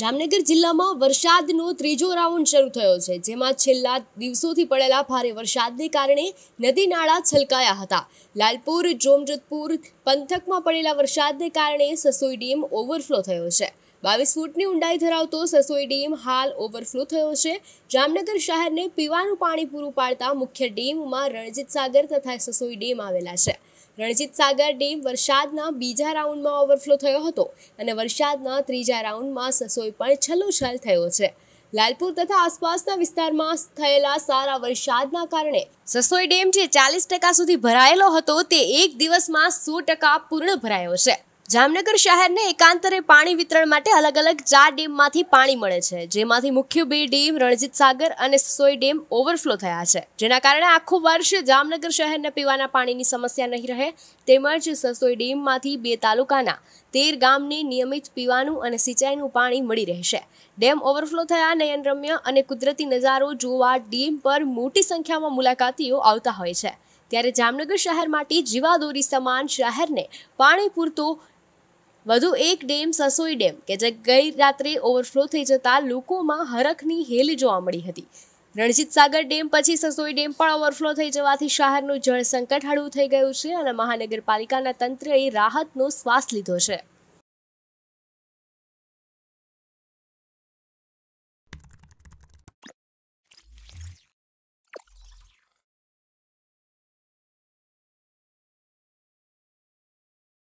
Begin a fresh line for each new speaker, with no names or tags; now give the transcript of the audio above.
જામનગર જિલ્લામાં વરસાદનો ત્રીજો રાઉન્ડ શરૂ થયો છે જેમાં છેલ્લા દિવસોથી પડેલા ભારે વરસાદને કારણે નદી નાળા છલકાયા હતા લાલપુર જોમજોધપુર પંથકમાં પડેલા વરસાદને કારણે સસોઈ ડેમ ઓવરફ્લો થયો છે બાવીસ ફૂટની ઊંડાઈ ધરાવતો સસોઈ ડેમ હાલ ઓવરફ્લો થયો છે જામનગર શહેરને પીવાનું પાણી પૂરું પાડતા મુખ્ય ડેમમાં રણજીત સાગર તથા સસોઈ ડેમ આવેલા છે રણજીત સાગર ડેમ વરસાદના બીજા રાઉન્ડમાં ઓવરફ્લો થયો હતો અને વરસાદના ત્રીજા રાઉન્ડમાં સસોઈ પણ છલોછલ થયો છે લાલપુર તથા આસપાસના વિસ્તારમાં થયેલા સારા વરસાદના કારણે સસોઈ ડેમ જે ચાલીસ ટકા સુધી ભરાયેલો હતો તે એક દિવસમાં સો ટકા પૂર્ણ ભરાયો છે જામનગર શહેરને એકાંતરે પાણી વિતરણ માટે અલગ અલગ ચાર ડેમમાંથી પાણી મળે છે જેમાંથી મુખ્ય બે ડેમ રણજીત સાગર અને સસોઈ ડેમ ઓવરફ્લો થયા છે જેના કારણે આખું વર્ષ જામનગર શહેરને પીવાના પાણીની સમસ્યા નહીં રહે તેમજ સસોઈ ડેમમાંથી બે તાલુકાના તેર ગામને નિયમિત પીવાનું અને સિંચાઈનું પાણી મળી રહેશે ડેમ ઓવરફ્લો થયા નયનરમ્ય અને કુદરતી નજારો જોવા ડેમ પર મોટી સંખ્યામાં મુલાકાતીઓ આવતા હોય છે ત્યારે જામનગર શહેર માટે જીવાદોરી સમાન શહેરને પાણી પૂરતો વધુ એક ડેમ સસોઈ ડેમ કે જે ગઈ રાત્રે ઓવરફ્લો થઈ જતા લોકોમાં હરખની હેલ જોવા મળી હતી રણજીત સાગર ડેમ પછી સસોઈ ડેમ પણ ઓવરફ્લો થઈ જવાથી શહેરનું જળ સંકટ હળવું થઈ ગયું છે અને મહાનગરપાલિકાના તંત્રએ રાહતનો શ્વાસ લીધો છે